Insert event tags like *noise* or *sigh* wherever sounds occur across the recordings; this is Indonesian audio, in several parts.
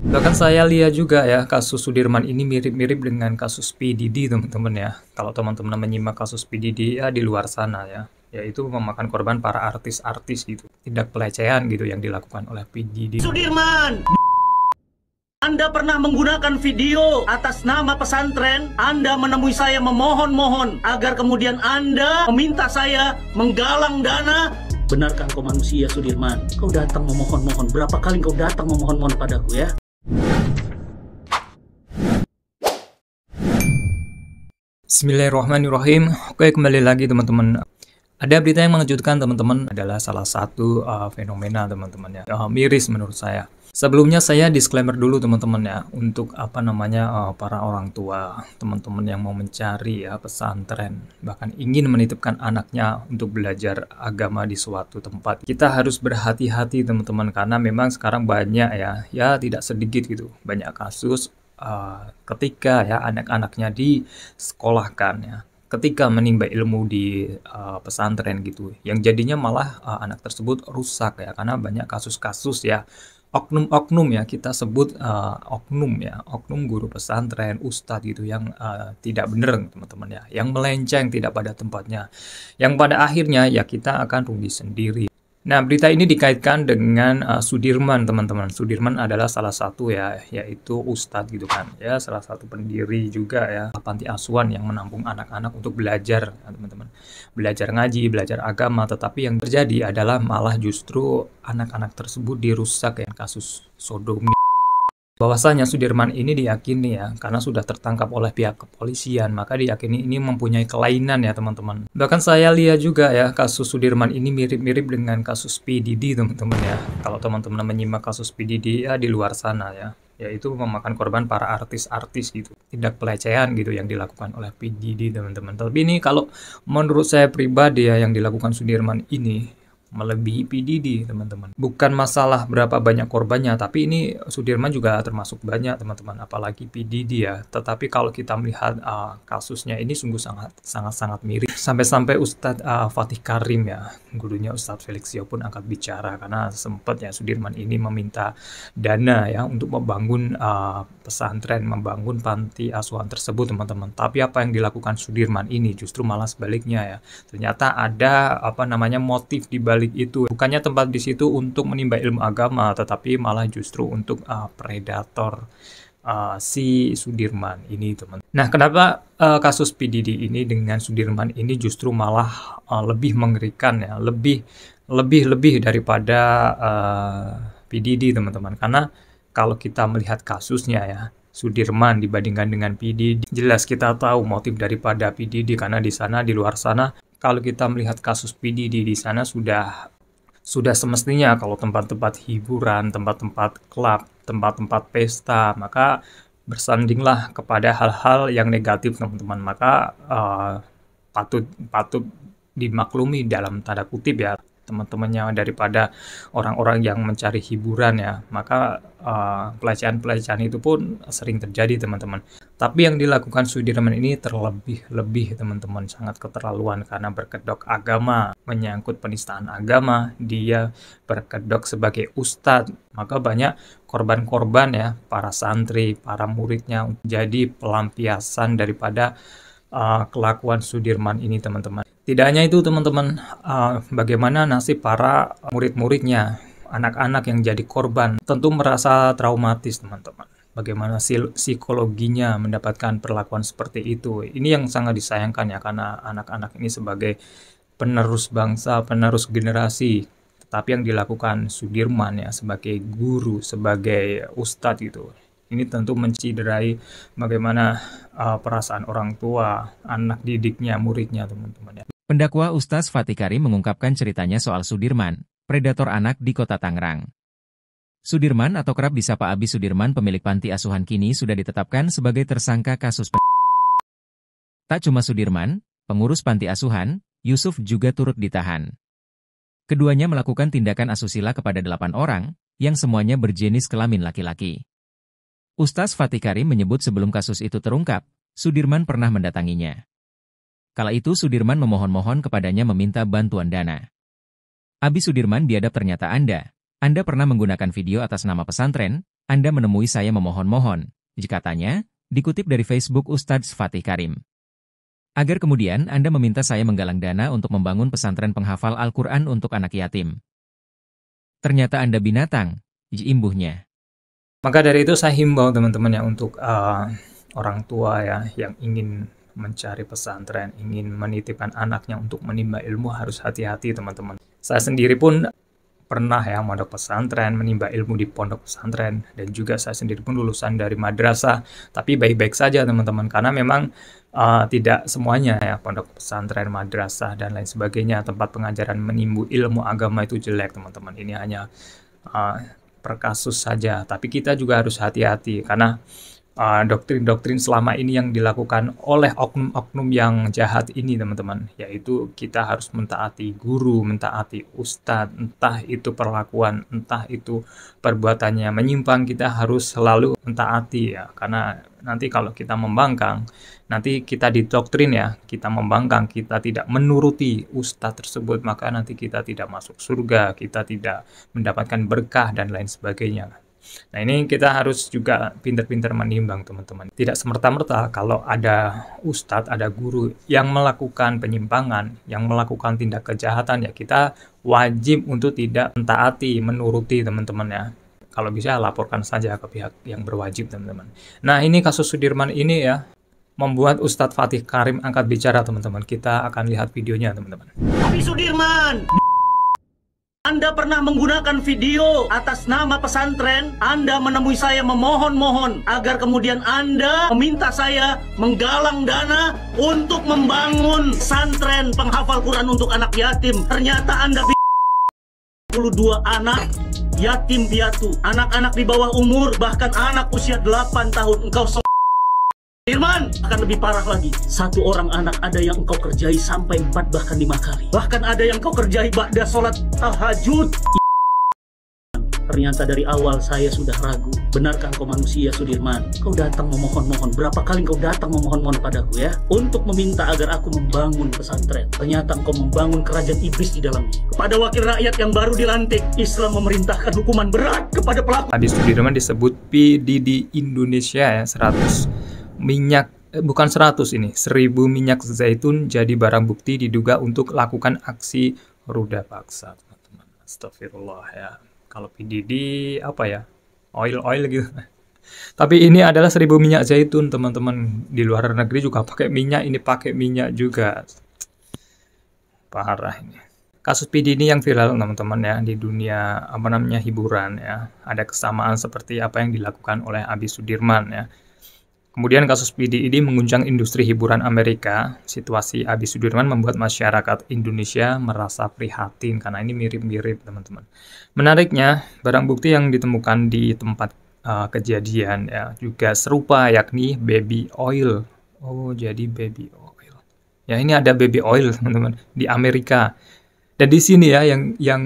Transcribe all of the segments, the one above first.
Bahkan saya lihat juga ya kasus Sudirman ini mirip-mirip dengan kasus PDD teman-teman ya. Kalau teman-teman menyimak kasus PDD ya di luar sana ya yaitu memakan korban para artis-artis gitu. Tindak pelecehan gitu yang dilakukan oleh PDD. Sudirman anda pernah menggunakan video atas nama pesantren, Anda menemui saya memohon-mohon agar kemudian Anda meminta saya menggalang dana benarkan kau manusia Sudirman? Kau datang memohon-mohon. Berapa kali kau datang memohon-mohon padaku ya? Bismillahirrahmanirrahim. Oke, kembali lagi teman-teman. Ada berita yang mengejutkan teman-teman adalah salah satu uh, fenomena teman-teman ya. Uh, miris menurut saya. Sebelumnya saya disclaimer dulu teman-teman ya untuk apa namanya uh, para orang tua, teman-teman yang mau mencari ya pesantren, bahkan ingin menitipkan anaknya untuk belajar agama di suatu tempat. Kita harus berhati-hati teman-teman karena memang sekarang banyak ya, ya tidak sedikit gitu, banyak kasus uh, ketika ya anak-anaknya disekolahkan ya ketika menimba ilmu di uh, pesantren gitu yang jadinya malah uh, anak tersebut rusak ya karena banyak kasus-kasus ya oknum-oknum ya kita sebut uh, oknum ya oknum guru pesantren ustadz gitu yang uh, tidak benar teman-teman ya yang melenceng tidak pada tempatnya yang pada akhirnya ya kita akan rugi sendiri Nah, berita ini dikaitkan dengan uh, Sudirman, teman-teman. Sudirman adalah salah satu ya, yaitu ustadz gitu kan. Ya, salah satu pendiri juga ya panti asuhan yang menampung anak-anak untuk belajar, ya, teman-teman. belajar ngaji, belajar agama, tetapi yang terjadi adalah malah justru anak-anak tersebut dirusak ya kasus sodomi Bahwasanya Sudirman ini diyakini ya, karena sudah tertangkap oleh pihak kepolisian, maka diyakini ini mempunyai kelainan ya teman-teman. Bahkan saya lihat juga ya, kasus Sudirman ini mirip-mirip dengan kasus PDD teman-teman ya. Kalau teman-teman menyimak kasus PDD ya di luar sana ya yaitu memakan korban para artis-artis gitu. Tidak pelecehan gitu yang dilakukan oleh PDD teman-teman. Tapi ini kalau menurut saya pribadi ya yang dilakukan Sudirman ini melebihi PDD teman-teman. Bukan masalah berapa banyak korbannya, tapi ini Sudirman juga termasuk banyak teman-teman, apalagi PDD ya. Tetapi kalau kita melihat uh, kasusnya ini sungguh sangat sangat sangat mirip. Sampai-sampai Ustadz uh, Fatih Karim ya, gurunya Ustadz Felix pun angkat bicara karena sempat ya Sudirman ini meminta dana ya untuk membangun uh, pesantren, membangun panti asuhan tersebut teman-teman. Tapi apa yang dilakukan Sudirman ini justru malah sebaliknya ya. Ternyata ada apa namanya motif di balik balik itu. Bukannya tempat di situ untuk menimba ilmu agama, tetapi malah justru untuk uh, predator uh, si Sudirman ini, teman. Nah, kenapa uh, kasus PDD ini dengan Sudirman ini justru malah uh, lebih mengerikan ya, lebih lebih lebih daripada uh, PDD, teman-teman. Karena kalau kita melihat kasusnya ya, Sudirman dibandingkan dengan PDD. Jelas kita tahu motif daripada PDD karena di sana di luar sana kalau kita melihat kasus PDD di sana sudah sudah semestinya kalau tempat-tempat hiburan, tempat-tempat klub, tempat-tempat pesta, maka bersandinglah kepada hal-hal yang negatif teman-teman. Maka uh, patut patut dimaklumi dalam tanda kutip ya teman-temannya daripada orang-orang yang mencari hiburan ya maka eh, pelecehan-pelecehan itu pun sering terjadi teman-teman tapi yang dilakukan Sudirman ini terlebih-lebih teman-teman sangat keterlaluan karena berkedok agama menyangkut penistaan agama dia berkedok sebagai ustadz maka banyak korban-korban ya para santri para muridnya jadi pelampiasan daripada uh, kelakuan Sudirman ini teman-teman tidak hanya itu teman-teman, uh, bagaimana nasib para murid-muridnya, anak-anak yang jadi korban, tentu merasa traumatis teman-teman. Bagaimana psikologinya mendapatkan perlakuan seperti itu. Ini yang sangat disayangkan ya, karena anak-anak ini sebagai penerus bangsa, penerus generasi. Tetapi yang dilakukan Sudirman ya sebagai guru, sebagai ustadz itu Ini tentu menciderai bagaimana uh, perasaan orang tua, anak didiknya, muridnya, teman-teman ya. Pendakwa Ustaz Fatikari mengungkapkan ceritanya soal Sudirman, predator anak di kota Tangerang. Sudirman atau kerap disapa Abi Sudirman pemilik panti asuhan kini sudah ditetapkan sebagai tersangka kasus Tak cuma Sudirman, pengurus panti asuhan, Yusuf juga turut ditahan. Keduanya melakukan tindakan asusila kepada delapan orang, yang semuanya berjenis kelamin laki-laki. Ustaz Fatikari menyebut sebelum kasus itu terungkap, Sudirman pernah mendatanginya. Kala itu Sudirman memohon-mohon kepadanya meminta bantuan dana. Abi Sudirman biadab ternyata Anda. Anda pernah menggunakan video atas nama pesantren, Anda menemui saya memohon-mohon. Jika tanya, dikutip dari Facebook Ustadz Fatih Karim. Agar kemudian Anda meminta saya menggalang dana untuk membangun pesantren penghafal Al-Quran untuk anak yatim. Ternyata Anda binatang, imbuhnya. Maka dari itu saya himbau teman-teman ya untuk uh, orang tua ya yang ingin mencari pesantren, ingin menitipkan anaknya untuk menimba ilmu harus hati-hati teman-teman. Saya sendiri pun pernah ya mondok pesantren, menimba ilmu di pondok pesantren, dan juga saya sendiri pun lulusan dari madrasah. Tapi baik-baik saja teman-teman, karena memang uh, tidak semuanya ya pondok pesantren, madrasah, dan lain sebagainya. Tempat pengajaran menimbu ilmu agama itu jelek teman-teman. Ini hanya uh, per saja. Tapi kita juga harus hati-hati, karena doktrin-doktrin uh, selama ini yang dilakukan oleh oknum-oknum yang jahat ini teman-teman yaitu kita harus mentaati guru, mentaati ustadz, entah itu perlakuan, entah itu perbuatannya menyimpang kita harus selalu mentaati ya karena nanti kalau kita membangkang nanti kita didoktrin ya kita membangkang kita tidak menuruti ustadz tersebut maka nanti kita tidak masuk surga kita tidak mendapatkan berkah dan lain sebagainya Nah ini kita harus juga pinter-pinter menimbang teman-teman. Tidak semerta-merta kalau ada ustadz, ada guru yang melakukan penyimpangan, yang melakukan tindak kejahatan ya kita wajib untuk tidak mentaati, menuruti teman-teman ya. Kalau bisa laporkan saja ke pihak yang berwajib teman-teman. Nah ini kasus Sudirman ini ya membuat Ustadz Fatih Karim angkat bicara teman-teman. Kita akan lihat videonya teman-teman. Tapi Sudirman anda pernah menggunakan video atas nama pesantren, Anda menemui saya memohon-mohon agar kemudian Anda meminta saya menggalang dana untuk membangun pesantren penghafal Quran untuk anak yatim. Ternyata Anda 22 anak yatim piatu, anak-anak di bawah umur, bahkan anak usia 8 tahun. Engkau Firman akan lebih parah lagi. Satu orang anak ada yang engkau kerjai sampai empat bahkan lima kali. Bahkan ada yang kau kerjai bakda sholat tahajud. Ternyata dari awal saya sudah ragu. Benarkah kau manusia Sudirman? Kau datang memohon-mohon. Berapa kali kau datang memohon-mohon padaku ya? Untuk meminta agar aku membangun pesantren. Ternyata kau membangun kerajaan iblis di dalamnya. Kepada wakil rakyat yang baru dilantik, Islam memerintahkan hukuman berat kepada pelaku. Tadi Sudirman disebut PDD Indonesia ya, 100 minyak eh, bukan 100 ini, 1000 minyak zaitun jadi barang bukti diduga untuk lakukan aksi ruda paksa, teman-teman. Astagfirullah ya. Kalau PDD apa ya? Oil-oil gitu. *laughs* Tapi ini adalah 1000 minyak zaitun, teman-teman. Di luar negeri juga pakai minyak, ini pakai minyak juga. Parah ini kasus PD ini yang viral teman-teman ya di dunia apa namanya hiburan ya ada kesamaan seperti apa yang dilakukan oleh Abi Sudirman ya Kemudian kasus PDI mengguncang industri hiburan Amerika. Situasi Abi Sudirman membuat masyarakat Indonesia merasa prihatin karena ini mirip-mirip teman-teman. Menariknya, barang bukti yang ditemukan di tempat uh, kejadian ya juga serupa yakni baby oil. Oh, jadi baby oil. Ya, ini ada baby oil, teman-teman, di Amerika. Dan di sini ya yang yang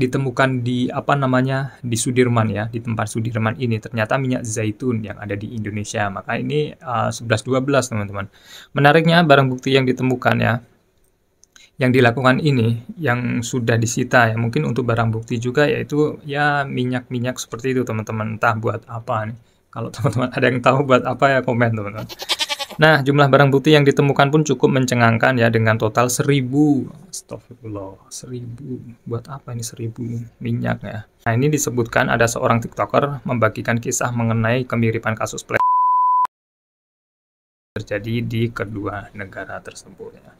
ditemukan di apa namanya di Sudirman ya di tempat Sudirman ini ternyata minyak zaitun yang ada di Indonesia maka ini uh, eh, 11-12 teman-teman. Menariknya barang bukti yang ditemukan ya yang dilakukan ini yang sudah disita ya mungkin untuk barang bukti juga yaitu ya minyak-minyak seperti itu teman-teman entah buat apa nih kalau teman-teman ada yang tahu buat apa ya komen teman-teman Nah, jumlah barang bukti yang ditemukan pun cukup mencengangkan ya dengan total 1000. Astagfirullah, 1000. Buat apa ini 1000 minyak ya? Nah, ini disebutkan ada seorang TikToker membagikan kisah mengenai kemiripan kasus play terjadi di kedua negara tersebut ya.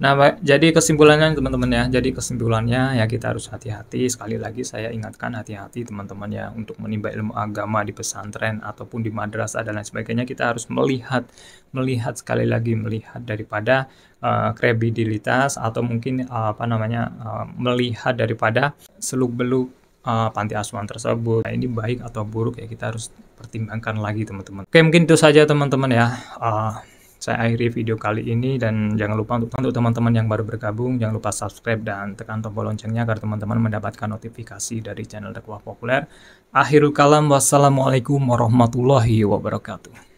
Nah, baik, jadi kesimpulannya teman-teman ya. Jadi kesimpulannya ya kita harus hati-hati. Sekali lagi saya ingatkan hati-hati teman-teman ya untuk menimba ilmu agama di pesantren ataupun di madrasah dan lain sebagainya kita harus melihat melihat sekali lagi melihat daripada uh, kredibilitas atau mungkin uh, apa namanya uh, melihat daripada seluk-beluk uh, panti asuhan tersebut. Nah, ini baik atau buruk ya kita harus pertimbangkan lagi teman-teman. Oke, mungkin itu saja teman-teman ya. Uh, saya akhiri video kali ini dan jangan lupa untuk untuk teman-teman yang baru bergabung jangan lupa subscribe dan tekan tombol loncengnya agar teman-teman mendapatkan notifikasi dari channel dakwah populer. Akhirul kalam wassalamualaikum warahmatullahi wabarakatuh.